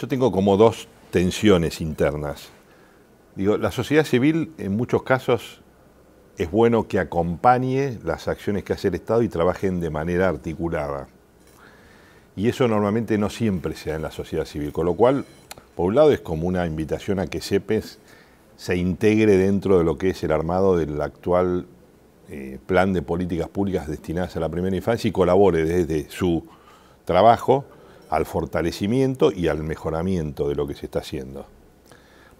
Yo tengo como dos tensiones internas. Digo, la sociedad civil en muchos casos es bueno que acompañe las acciones que hace el Estado y trabajen de manera articulada. Y eso normalmente no siempre se da en la sociedad civil, con lo cual, por un lado, es como una invitación a que CEPES se integre dentro de lo que es el armado del actual eh, plan de políticas públicas destinadas a la primera infancia y colabore desde su trabajo al fortalecimiento y al mejoramiento de lo que se está haciendo.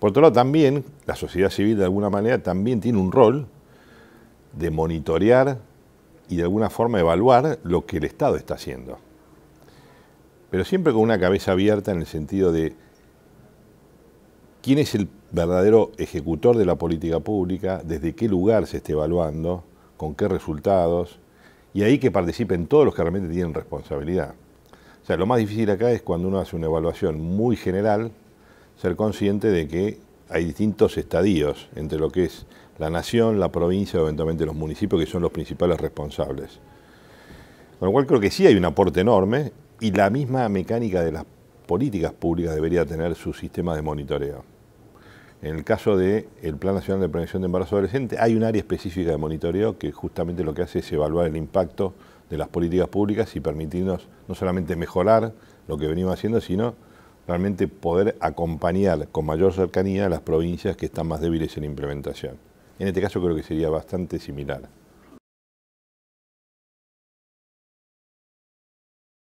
Por otro lado, también la sociedad civil de alguna manera también tiene un rol de monitorear y de alguna forma evaluar lo que el Estado está haciendo. Pero siempre con una cabeza abierta en el sentido de quién es el verdadero ejecutor de la política pública, desde qué lugar se está evaluando, con qué resultados, y ahí que participen todos los que realmente tienen responsabilidad. O sea, lo más difícil acá es cuando uno hace una evaluación muy general, ser consciente de que hay distintos estadios entre lo que es la nación, la provincia o eventualmente los municipios que son los principales responsables. Con lo cual creo que sí hay un aporte enorme y la misma mecánica de las políticas públicas debería tener su sistema de monitoreo. En el caso del Plan Nacional de Prevención de Embarazo Adolescente hay un área específica de monitoreo que justamente lo que hace es evaluar el impacto de las políticas públicas y permitirnos no solamente mejorar lo que venimos haciendo, sino realmente poder acompañar con mayor cercanía a las provincias que están más débiles en implementación. En este caso creo que sería bastante similar.